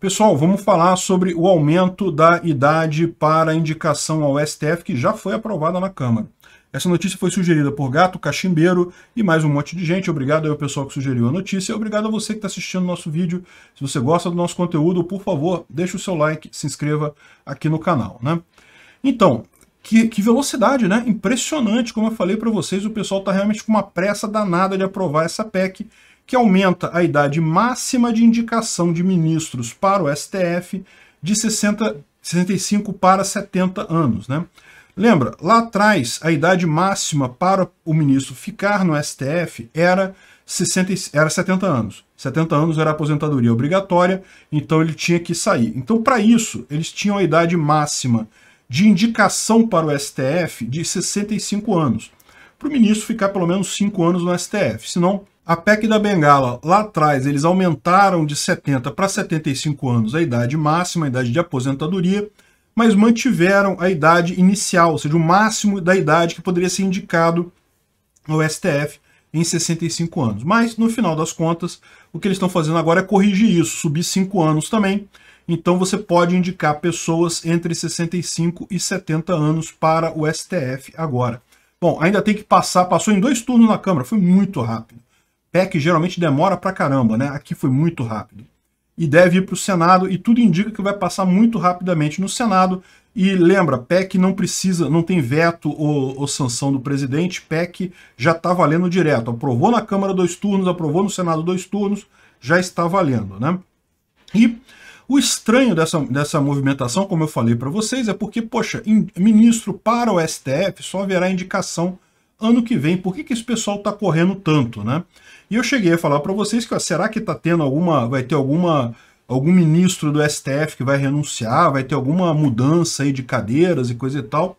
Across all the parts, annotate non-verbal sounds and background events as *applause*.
Pessoal, vamos falar sobre o aumento da idade para indicação ao STF, que já foi aprovada na Câmara. Essa notícia foi sugerida por Gato, Cachimbeiro e mais um monte de gente. Obrigado ao pessoal que sugeriu a notícia. Obrigado a você que está assistindo o nosso vídeo. Se você gosta do nosso conteúdo, por favor, deixe o seu like, se inscreva aqui no canal. Né? Então, que, que velocidade, né? Impressionante, como eu falei para vocês, o pessoal está realmente com uma pressa danada de aprovar essa PEC que aumenta a idade máxima de indicação de ministros para o STF de 60, 65 para 70 anos. Né? Lembra, lá atrás, a idade máxima para o ministro ficar no STF era, 60, era 70 anos. 70 anos era aposentadoria obrigatória, então ele tinha que sair. Então, para isso, eles tinham a idade máxima de indicação para o STF de 65 anos. Para o ministro ficar pelo menos 5 anos no STF, senão a PEC da Bengala, lá atrás, eles aumentaram de 70 para 75 anos a idade máxima, a idade de aposentadoria, mas mantiveram a idade inicial, ou seja, o máximo da idade que poderia ser indicado ao STF em 65 anos. Mas, no final das contas, o que eles estão fazendo agora é corrigir isso, subir 5 anos também. Então você pode indicar pessoas entre 65 e 70 anos para o STF agora. Bom, ainda tem que passar, passou em dois turnos na Câmara, foi muito rápido. PEC geralmente demora pra caramba, né? Aqui foi muito rápido. E deve ir para o Senado, e tudo indica que vai passar muito rapidamente no Senado. E lembra, PEC não precisa, não tem veto ou, ou sanção do presidente, PEC já está valendo direto. Aprovou na Câmara dois turnos, aprovou no Senado dois turnos, já está valendo, né? E o estranho dessa, dessa movimentação, como eu falei para vocês, é porque, poxa, in, ministro para o STF só haverá indicação ano que vem, por que, que esse pessoal está correndo tanto, né? E eu cheguei a falar para vocês que ó, será que tá tendo alguma, vai ter alguma algum ministro do STF que vai renunciar, vai ter alguma mudança aí de cadeiras e coisa e tal.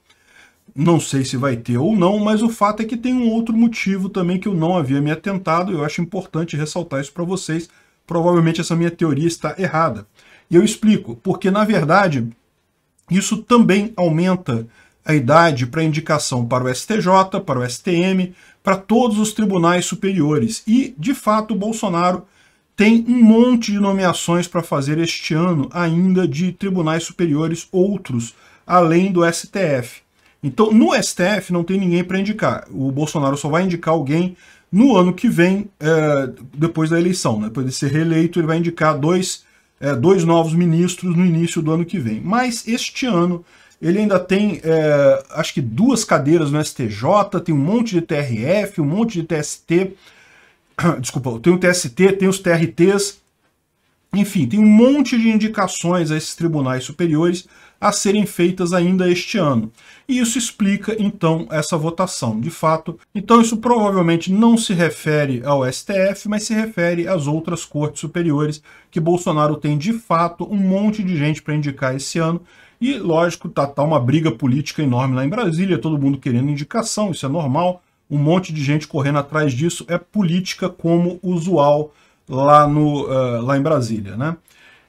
Não sei se vai ter ou não, mas o fato é que tem um outro motivo também que eu não havia me atentado, eu acho importante ressaltar isso para vocês. Provavelmente essa minha teoria está errada. E eu explico, porque na verdade isso também aumenta a idade para indicação para o STJ, para o STM, para todos os tribunais superiores. E, de fato, o Bolsonaro tem um monte de nomeações para fazer este ano ainda de tribunais superiores outros, além do STF. Então, no STF não tem ninguém para indicar. O Bolsonaro só vai indicar alguém no ano que vem, é, depois da eleição. Né? Depois de ser reeleito, ele vai indicar dois, é, dois novos ministros no início do ano que vem. Mas este ano ele ainda tem, é, acho que duas cadeiras no STJ, tem um monte de TRF, um monte de TST, *coughs* desculpa, tem o TST, tem os TRTs, enfim, tem um monte de indicações a esses tribunais superiores a serem feitas ainda este ano. E isso explica, então, essa votação. De fato, então isso provavelmente não se refere ao STF, mas se refere às outras cortes superiores que Bolsonaro tem, de fato, um monte de gente para indicar esse ano. E, lógico, tá, tá uma briga política enorme lá em Brasília, todo mundo querendo indicação, isso é normal. Um monte de gente correndo atrás disso é política como usual lá, no, uh, lá em Brasília, né?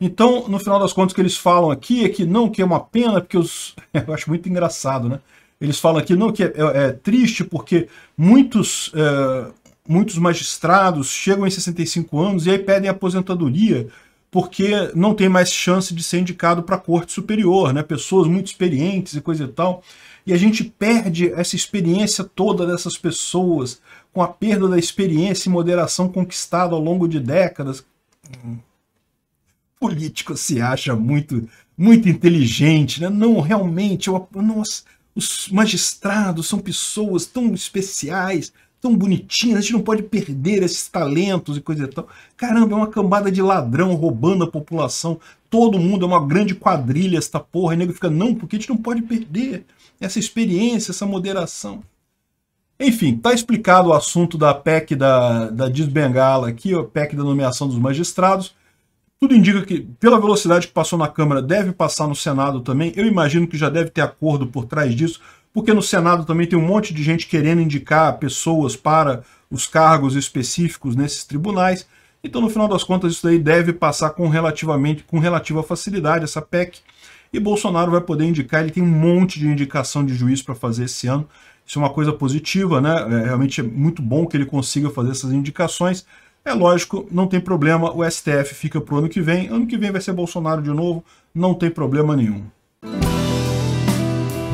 Então, no final das contas, o que eles falam aqui é que não que é uma pena, porque os... *laughs* eu acho muito engraçado, né? Eles falam aqui não que é, é, é triste porque muitos, é, muitos magistrados chegam em 65 anos e aí pedem aposentadoria porque não tem mais chance de ser indicado para a corte superior, né? pessoas muito experientes e coisa e tal. E a gente perde essa experiência toda dessas pessoas, com a perda da experiência e moderação conquistada ao longo de décadas. Hum. Político se acha muito muito inteligente, né? Não, realmente, eu, é nossa, os magistrados são pessoas tão especiais, tão bonitinhas, a gente não pode perder esses talentos e coisa e tal. Caramba, é uma cambada de ladrão roubando a população, todo mundo é uma grande quadrilha esta porra, e o nego fica, não, porque a gente não pode perder essa experiência, essa moderação. Enfim, tá explicado o assunto da PEC da, da Desbengala aqui, a PEC da nomeação dos magistrados. Tudo indica que, pela velocidade que passou na Câmara, deve passar no Senado também. Eu imagino que já deve ter acordo por trás disso, porque no Senado também tem um monte de gente querendo indicar pessoas para os cargos específicos nesses tribunais. Então, no final das contas, isso daí deve passar com, relativamente, com relativa facilidade, essa PEC. E Bolsonaro vai poder indicar, ele tem um monte de indicação de juiz para fazer esse ano. Isso é uma coisa positiva, né? É, realmente é muito bom que ele consiga fazer essas indicações. É lógico, não tem problema, o STF fica para o ano que vem. Ano que vem vai ser Bolsonaro de novo, não tem problema nenhum.